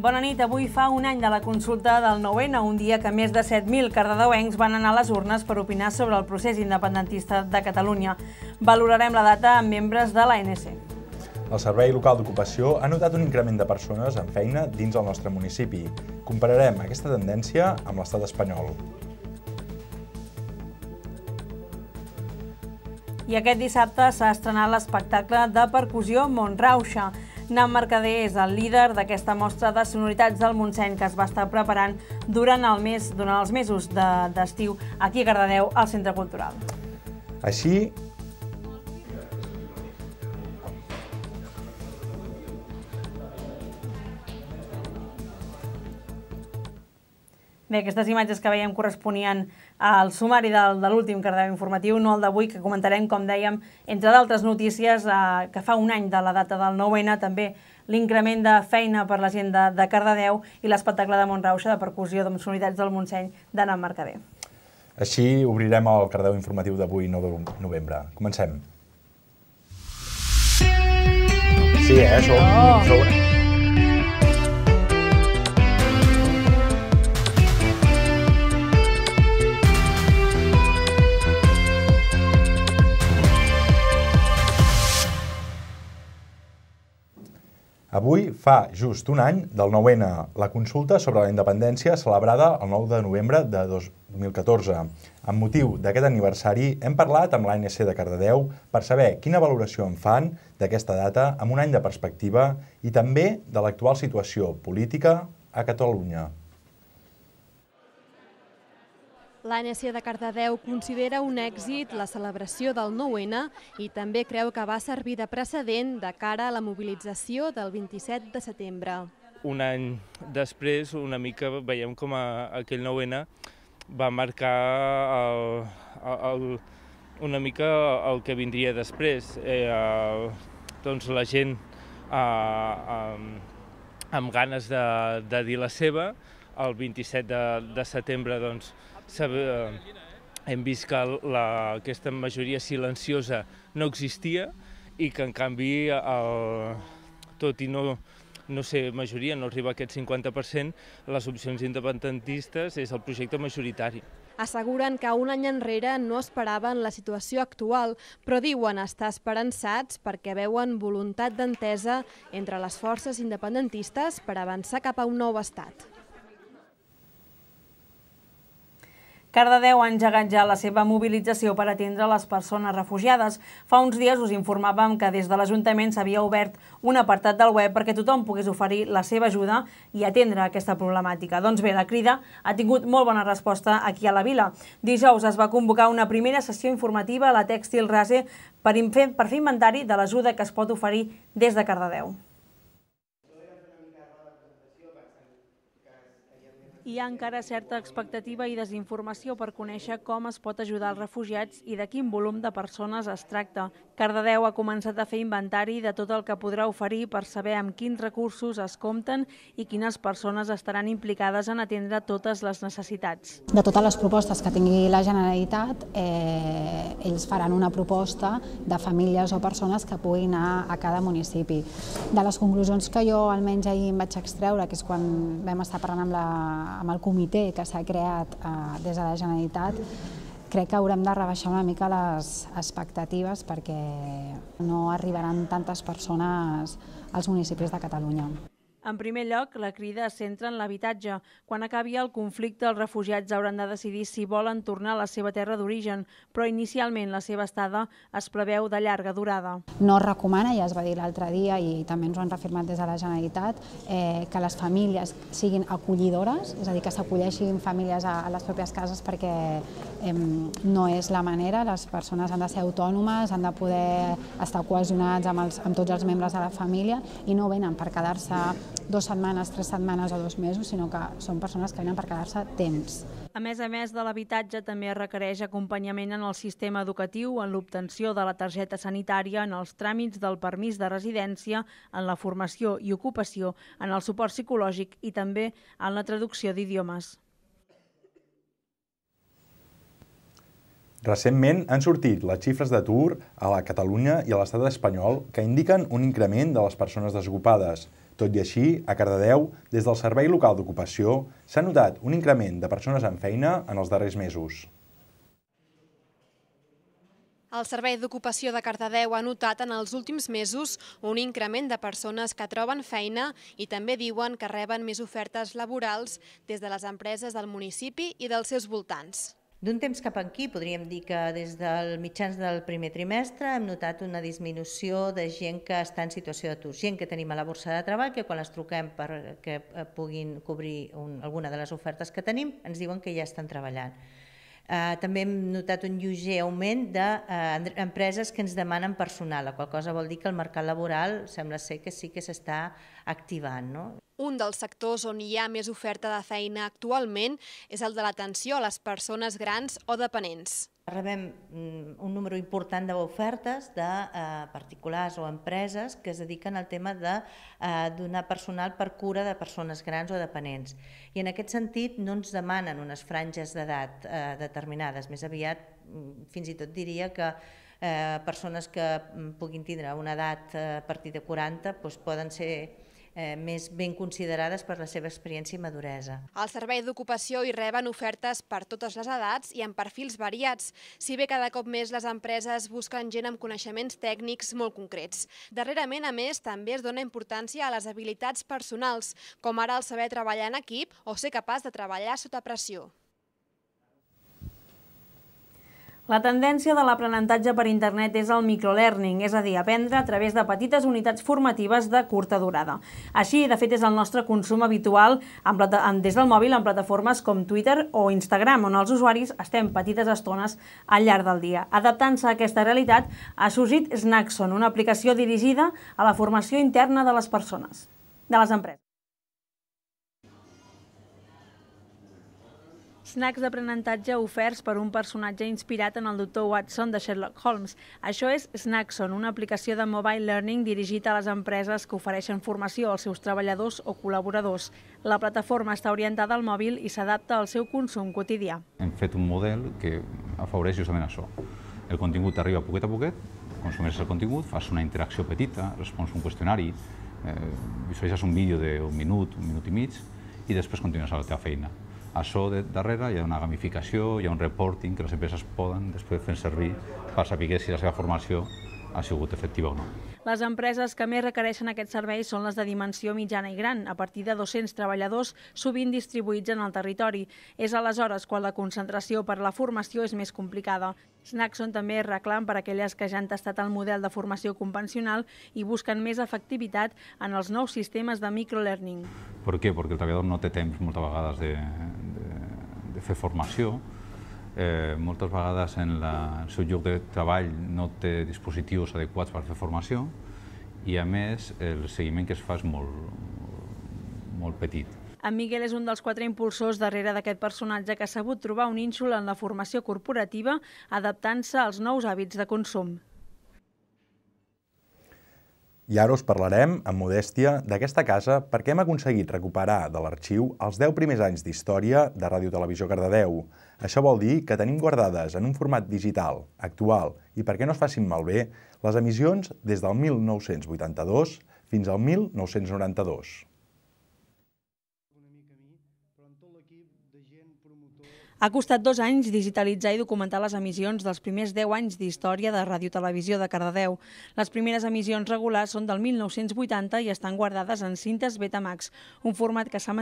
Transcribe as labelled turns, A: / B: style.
A: Bona nit. Avui fa un any de la consulta del 9-N, un dia que més de 7.000 cardedeuencs van anar a les urnes per opinar sobre el procés independentista de Catalunya. Valorarem la data amb membres de l'ANC.
B: El Servei Local d'Ocupació ha notat un increment de persones en feina dins el nostre municipi. Compararem aquesta tendència amb l'estat espanyol.
A: I aquest dissabte s'ha estrenat l'espectacle de percussió Montrauxa. Nan Mercader és el líder d'aquesta mostra de sonoritats del Montseny que es va estar preparant durant, el mes, durant els mesos d'estiu de, aquí a Gardadeu, al Centre Cultural. Així, Bé, aquestes imatges que veiem corresponien al sumari del, de l'últim cartell informatiu, no el d'avui, que comentarem, com dèiem, entre d'altres notícies, eh, que fa un any de la data del 9-N, també l'increment de feina per la gent de, de Cardedeu i l'espectacle de Montrauxa de percussió de Unitats del Montseny d'Anna Mercader.
B: Així obrirem el Cardeu informatiu d'avui, 9 de novembre. Comencem. Sí, eh? Som, oh. som... Avui fa just un any del 9-N, la consulta sobre la independència celebrada el 9 de novembre de 2014. Amb motiu d'aquest aniversari hem parlat amb l'ANC de Cardedeu per saber quina valoració en fan d'aquesta data amb un any de perspectiva i també de l'actual situació política a Catalunya.
C: L'ANC de Cardedeu considera un èxit la celebració del 9-N i també creu que va servir de precedent de cara a la mobilització del 27 de setembre.
D: Un any després, una mica veiem com a, aquell 9-N va marcar el, el, una mica el que vindria després. Eh, el, doncs la gent eh, amb, amb ganes de, de dir la seva, el 27 de, de setembre doncs, Eh, hem vist que la, aquesta majoria silenciosa no existia i que en canvi, el, tot i no, no ser majoria, no arriba a aquest 50%, les opcions independentistes és el projecte majoritari.
C: Asseguren que un any enrere no esperaven la situació actual, però diuen estar esperançats perquè veuen voluntat d'entesa entre les forces independentistes per avançar cap a un nou estat.
A: Cardedeu ha engegat ja la seva mobilització per atendre les persones refugiades. Fa uns dies us informàvem que des de l'Ajuntament s'havia obert un apartat del web perquè tothom pogués oferir la seva ajuda i atendre aquesta problemàtica. Doncs bé, la crida ha tingut molt bona resposta aquí a la vila. Dijous es va convocar una primera sessió informativa a la Tèxtil Rase per fer, per inventari de l'ajuda que es pot oferir des de Cardedeu. Hi ha encara certa expectativa i desinformació per conèixer com es pot ajudar els refugiats i de quin volum de persones es tracta. Cardedeu ha començat a fer inventari de tot el que podrà oferir per saber amb quins recursos es compten i quines persones estaran implicades en atendre totes les necessitats.
E: De totes les propostes que tingui la Generalitat, eh, ells faran una proposta de famílies o persones que puguin anar a cada municipi. De les conclusions que jo almenys ahir em vaig extreure, que és quan vam estar parlant amb la amb el comitè que s'ha creat eh, des de la Generalitat, crec que haurem de rebaixar una mica les expectatives perquè no arribaran tantes persones als municipis de Catalunya.
A: En primer lloc, la crida es centra en l'habitatge. Quan acabi el conflicte, els refugiats hauran de decidir si volen tornar a la seva terra d'origen, però inicialment la seva estada es preveu de llarga durada.
E: No es recomana, ja es va dir l'altre dia i també ens ho han reafirmat des de la Generalitat, eh, que les famílies siguin acollidores, és a dir, que s'acolleixin famílies a, a les pròpies cases perquè eh, no és la manera, les persones han de ser autònomes, han de poder estar cohesionats amb, els, amb tots els membres de la família i no venen per quedar-se dues setmanes, tres setmanes o dos mesos, sinó que són persones que venen per quedar-se temps.
A: A més a més de l'habitatge, també requereix acompanyament en el sistema educatiu, en l'obtenció de la targeta sanitària, en els tràmits del permís de residència, en la formació i ocupació, en el suport psicològic i també en la traducció d'idiomes.
B: Recentment han sortit les xifres d'atur a la Catalunya i a l'estat espanyol que indiquen un increment de les persones desocupades. Tot i així, a Cardedeu, des del Servei Local d'Ocupació, s'ha notat un increment de persones en feina en els darrers mesos.
C: El Servei d'Ocupació de Cardedeu ha notat en els últims mesos un increment de persones que troben feina i també diuen que reben més ofertes laborals des de les empreses del municipi i dels seus voltants.
D: D'un temps cap aquí podríem dir que des del mitjans del primer trimestre hem notat una disminució de gent que està en situació d'atur, gent que tenim a la borsa de treball, que quan les truquem perquè puguin cobrir un, alguna de les ofertes que tenim ens diuen que ja estan treballant. Eh, també hem notat un lleuger augment d'empreses de, eh, que ens demanen personal, la qual cosa vol dir que el mercat laboral sembla ser que sí que s'està activant. No?
C: Un dels sectors on hi ha més oferta de feina actualment és el de l'atenció a les persones grans o dependents.
D: Rebem mm, un número important d'ofertes de eh, particulars o empreses que es dediquen al tema de eh, donar personal per cura de persones grans o dependents. I en aquest sentit no ens demanen unes franges d'edat eh, determinades, més aviat mm, fins i tot diria que eh, persones que mm, puguin tindre una edat eh, a partir de 40 doncs poden ser eh, més ben considerades per la seva experiència i maduresa.
C: Al servei d'ocupació hi reben ofertes per totes les edats i amb perfils variats, si bé cada cop més les empreses busquen gent amb coneixements tècnics molt concrets. Darrerament, a més, també es dona importància a les habilitats personals, com ara el saber treballar en equip o ser capaç de treballar sota pressió.
A: La tendència de l'aprenentatge per internet és el microlearning, és a dir, aprendre a través de petites unitats formatives de curta durada. Així, de fet, és el nostre consum habitual amb, amb, des del mòbil en plataformes com Twitter o Instagram, on els usuaris estem petites estones al llarg del dia. Adaptant-se a aquesta realitat, ha sorgit Snackson, una aplicació dirigida a la formació interna de les persones, de les empreses. snacks d'aprenentatge oferts per un personatge inspirat en el doctor Watson de Sherlock Holmes. Això és Snackson, una aplicació de mobile learning dirigida a les empreses que ofereixen formació als seus treballadors o col·laboradors. La plataforma està orientada al mòbil i s'adapta al seu consum quotidià.
B: Hem fet un model que afavoreix justament això. El contingut arriba poquet a poquet, consumeix el contingut, fas una interacció petita, respons un qüestionari, eh, visualitzes un vídeo d'un minut, un minut i mig, i després continues a la teva feina. Això de, darrere hi ha una gamificació, hi ha un reporting que les empreses poden després fer servir per saber si la seva formació ha sigut efectiva o no.
A: Les empreses que més requereixen aquest servei són les de dimensió mitjana i gran, a partir de 200 treballadors, sovint distribuïts en el territori. És aleshores quan la concentració per la formació és més complicada. Snackson també reclam per a aquelles que ja han tastat el model de formació convencional i busquen més efectivitat en els nous sistemes de microlearning.
B: Per què? Perquè el treballador no té temps moltes vegades de, de, de fer formació, eh, moltes vegades en, la, el seu lloc de treball no té dispositius adequats per fer formació i, a més, el seguiment que es fa és molt, molt petit.
A: En Miguel és un dels quatre impulsors darrere d'aquest personatge que ha sabut trobar un ínsul en la formació corporativa adaptant-se als nous hàbits de consum.
B: I ara us parlarem, amb modèstia, d'aquesta casa perquè hem aconseguit recuperar de l'arxiu els 10 primers anys d'història de Ràdio Televisió Cardedeu. Això vol dir que tenim guardades en un format digital, actual, i perquè no es facin malbé, les emissions des del 1982 fins al 1992.
A: Ha costat dos anys digitalitzar i documentar les emissions dels primers 10 anys d'història de Ràdio Televisió de Cardedeu. Les primeres emissions regulars són del 1980 i estan guardades en cintes Betamax, un format que s'ha